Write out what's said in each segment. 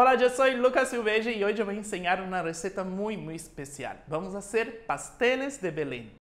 Olá, eu sou Lucas Silveira e hoje vou ensinar uma receita muito, muito especial. Vamos fazer pasteles de Belém.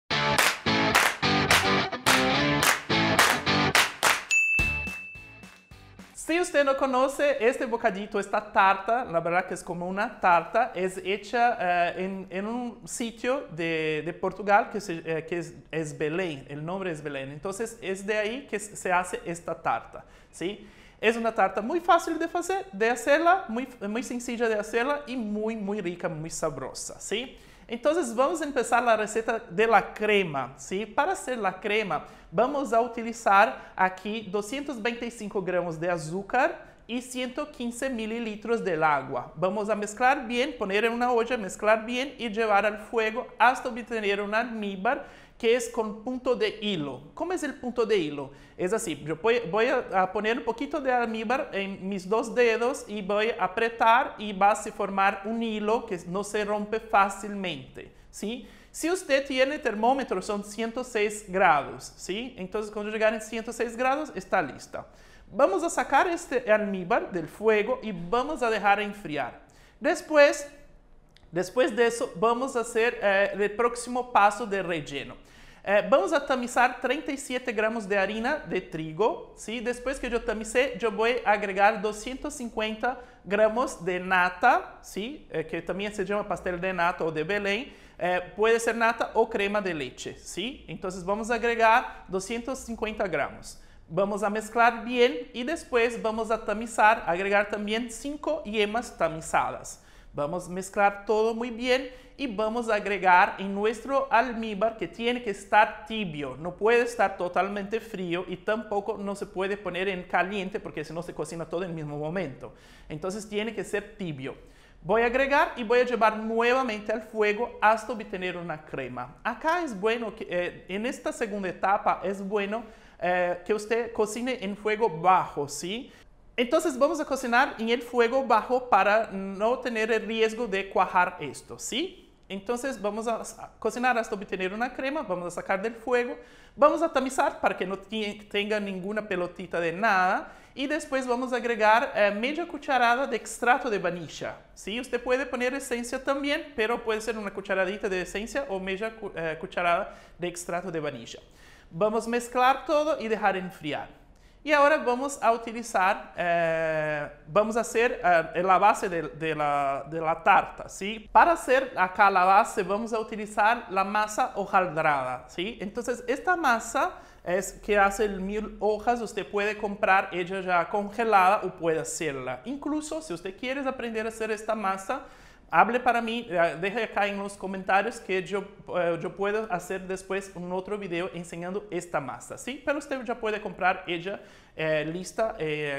Se você não conhece, este bocadito, esta tarta, na verdade que é como uma tarta, é feita uh, eh, em, um sítio de, de Portugal que, se, eh, que é, é Belém, o nome é Belém. Então, é de aí que se faz esta tarta, sim? ¿sí? É uma tarta muito fácil de fazer, de fazerla, muito, muito sencilla de fazerla e muito, muito rica, muito sabrosa, sim? Então, vamos começar a receita da crema, sim? Para ser a crema, vamos a utilizar aqui 225 gramas de açúcar e 115 mililitros de agua. Vamos a mezclar bem, poner em uma olla, mezclar bem e levar ao fogo até obtener um almíbar que es con punto de hilo. ¿Cómo es el punto de hilo? Es así, yo voy a poner un poquito de almíbar en mis dos dedos y voy a apretar y va a formar un hilo que no se rompe fácilmente, Si usted tiene termómetro, son 106 grados, ¿sí? Entonces, cuando llegar en 106 grados, está lista. Vamos a sacar este almíbar del fuego y vamos a dejar enfriar. Después, Después disso, vamos a hacer eh, próximo passo de relleno. Eh, vamos a tamizar 37 gramos de harina de trigo. ¿sí? Después que eu tamice, eu vou agregar 250 gramos de nata, ¿sí? Eh, que também se llama pastel de nata ou de Belém, eh, pode ser nata ou crema de leite, ¿sí? Então, vamos agregar 250 gramos. Vamos a mezclar bem e depois vamos a tamizar, agregar também 5 yemas tamizadas. Vamos a mezclar todo muy bien y vamos a agregar en nuestro almíbar que tiene que estar tibio, no puede estar totalmente frío y tampoco no se puede poner en caliente porque si no se cocina todo en el mismo momento. Entonces tiene que ser tibio. Voy a agregar y voy a llevar nuevamente al fuego hasta obtener una crema. Acá es bueno, que, eh, en esta segunda etapa es bueno eh, que usted cocine en fuego bajo, ¿sí? Entonces vamos a cocinar en el fuego bajo para no tener el riesgo de cuajar esto, ¿sí? Entonces vamos a cocinar hasta obtener una crema, vamos a sacar del fuego, vamos a tamizar para que no tenga ninguna pelotita de nada y después vamos a agregar eh, media cucharada de extracto de vainilla. ¿sí? Usted puede poner esencia también, pero puede ser una cucharadita de esencia o media eh, cucharada de extracto de vainilla. Vamos a mezclar todo y dejar enfriar. Y ahora vamos a utilizar, eh, vamos a hacer eh, la base de, la, de la tarta, ¿sí? Para hacer acá la base vamos a utilizar la masa hojaldrada, ¿sí? Entonces esta masa es que hace mil hojas, usted puede comprar ella ya congelada o puede hacerla. Incluso si usted quiere aprender a hacer esta masa, hable para mí, eh, deje acá en los comentarios que yo, eh, yo puedo hacer después un otro video enseñando esta masa, ¿sí? Pero usted ya puede comprar ella eh, lista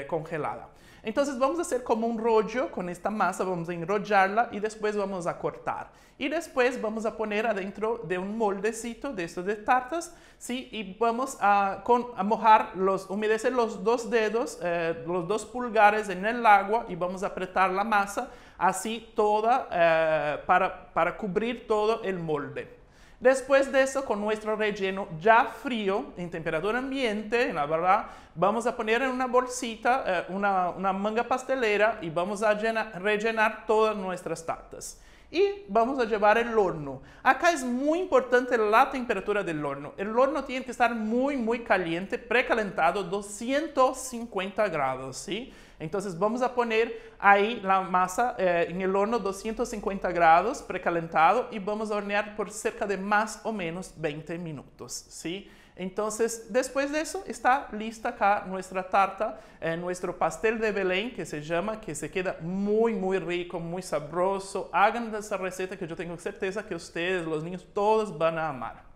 congelada. Entonces vamos a hacer como un rollo con esta masa, vamos a enrollarla y después vamos a cortar. Y después vamos a poner adentro de un moldecito de estos de tartas, ¿sí? Y vamos a, mojar, los, humedecer los dos dedos, los dos pulgares en el agua y vamos a apretar la masa así toda, eh, para, cubrir todo el molde. Después de eso, con nuestro relleno ya frío, en temperatura ambiente, la verdad, vamos a poner en una bolsita eh, una, manga pastelera y vamos a rellenar todas nuestras tartas y vamos a llevar el horno. Acá es muy importante la temperatura del horno. El horno tiene que estar muy, muy caliente, precalentado, 250 grados, ¿sí? Entonces vamos a poner ahí la masa eh, en el horno 250 grados precalentado y vamos a hornear por cerca de más o menos 20 minutos, ¿sí? Então, depois disso, está lista acá nossa tarta, eh, pastel de Belém, que se chama, que se queda muito, muito rico, muito sabroso. Hagan essa receta que eu tenho certeza que vocês, os niños, todos vão amar.